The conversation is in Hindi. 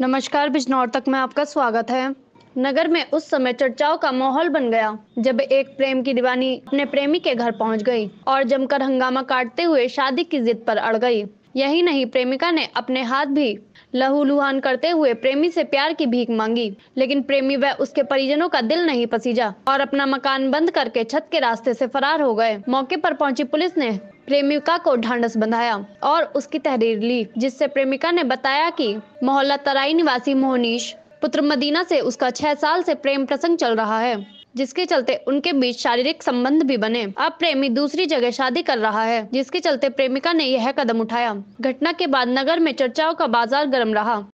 नमस्कार बिजनौर तक में आपका स्वागत है नगर में उस समय चर्चाओं का माहौल बन गया जब एक प्रेम की दीवानी अपने प्रेमी के घर पहुंच गई और जमकर हंगामा काटते हुए शादी की जिद पर अड़ गई यही नहीं प्रेमिका ने अपने हाथ भी लहू लुहान करते हुए प्रेमी से प्यार की भीख मांगी लेकिन प्रेमी व उसके परिजनों का दिल नहीं पसीजा और अपना मकान बंद करके छत के रास्ते से फरार हो गए मौके पर पहुंची पुलिस ने प्रेमिका को ढांढस बंधाया और उसकी तहरीर ली जिससे प्रेमिका ने बताया कि मोहल्ला तराई निवासी मोहनीश पुत्र मदीना से उसका छह साल से प्रेम प्रसंग चल रहा है जिसके चलते उनके बीच शारीरिक संबंध भी बने अब प्रेमी दूसरी जगह शादी कर रहा है जिसके चलते प्रेमिका ने यह कदम उठाया घटना के बाद नगर में चर्चाओं का बाजार गर्म रहा